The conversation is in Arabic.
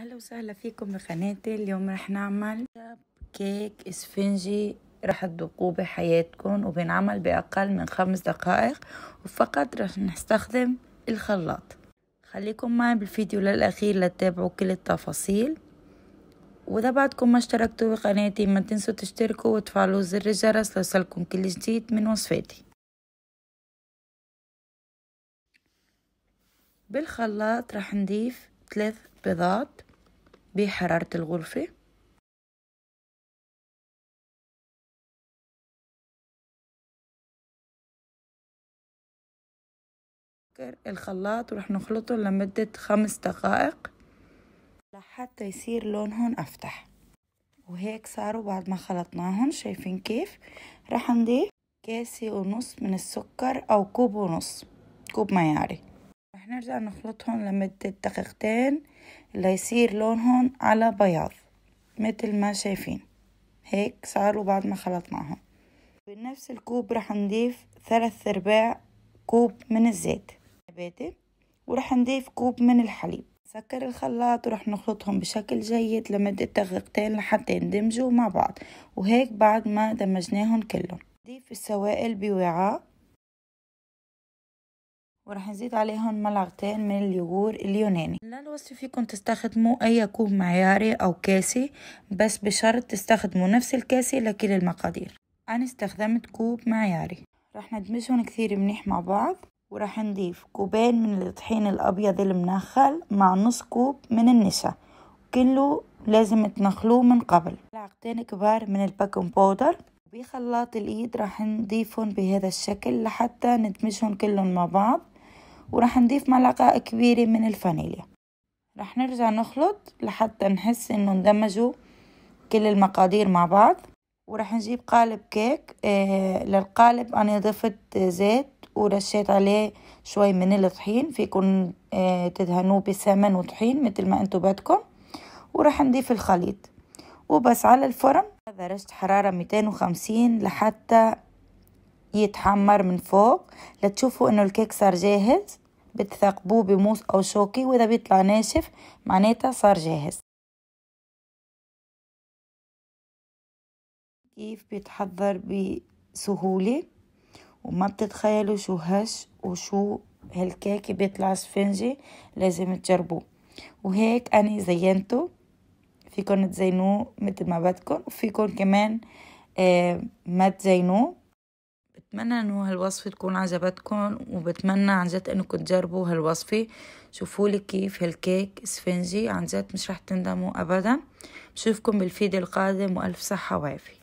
اهلا وسهلا فيكم بقناتي اليوم رح نعمل كيك اسفنجي رح تذوقوه بحياتكم وبينعمل باقل من خمس دقائق وفقط رح نستخدم الخلاط خليكم معي بالفيديو للاخير لتتابعوا كل التفاصيل واذا بعدكم ما اشتركتوا بقناتي ما تنسوا تشتركوا وتفعلوا زر الجرس ليصلكم كل جديد من وصفاتي بالخلاط رح نضيف ثلاث بيضات بحرارة الغرفة الخلاط ورح نخلطه لمدة خمس دقائق لحتى يصير لونهم أفتح وهيك صاروا بعد ما خلطناهم شايفين كيف رح نضيف كاسة ونص من السكر أو كوب ونص كوب مياري نرجع نخلطهم لمدة دقيقتين ليصير لونهم على بياض متل ما شايفين هيك صاروا بعد ما خلطناهم بنفس الكوب رح نضيف ثلاث ارباع كوب من الزيت نباتي ورح نضيف كوب من الحليب سكر الخلاط ورح نخلطهم بشكل جيد لمدة دقيقتين لحتى يندمجوا مع بعض وهيك بعد ما دمجناهم كلهم نضيف السوائل بوعاء وراح نزيد عليهم ملعقتين من اليوغور اليوناني للوصفة فيكم تستخدموا أي كوب معياري أو كاسي بس بشرط تستخدموا نفس الكاسي لكل المقادير أنا استخدمت كوب معياري راح ندمجهم كثير منيح مع بعض وراح نضيف كوبين من الطحين الأبيض المنخل مع نص كوب من النشا كله لازم تنخلوه من قبل ملعقتين كبار من البيكنج بودر بخلاط الإيد راح نضيفهم بهذا الشكل لحتى ندمجهم كلهم مع بعض وراح نضيف ملعقة كبيرة من الفانيليا راح نرجع نخلط لحتى نحس انه اندمجوا كل المقادير مع بعض وراح نجيب قالب كيك آه للقالب انا ضفت زيت ورشيت عليه شوي من الطحين فيكن آه تدهنوه بسمن وطحين مثل ما انتو بدكم وراح نضيف الخليط وبس على الفرن درجة حرارة 250 لحتى يتحمر من فوق لتشوفوا انه الكيك صار جاهز بتثاقبوه بموس أو شوكي وإذا بيطلع ناشف معناتها صار جاهز كيف بيتحضر بسهولة وما بتتخيلوا شو هش وشو هالكيك بيطلع سفنجي لازم تجربوه وهيك أنا زينته فيكن تزينوه متل ما بدكن وفيكن كمان آه، ما تزينوه بتمنى انه هالوصفة تكون عجبتكم وبتمنى عن جد انكم تجربوا هالوصفة شوفوا لي كيف هالكيك اسفنجي عن جد مش رح تندموا ابدا بشوفكم بالفيديو القادم والف صحة وعافية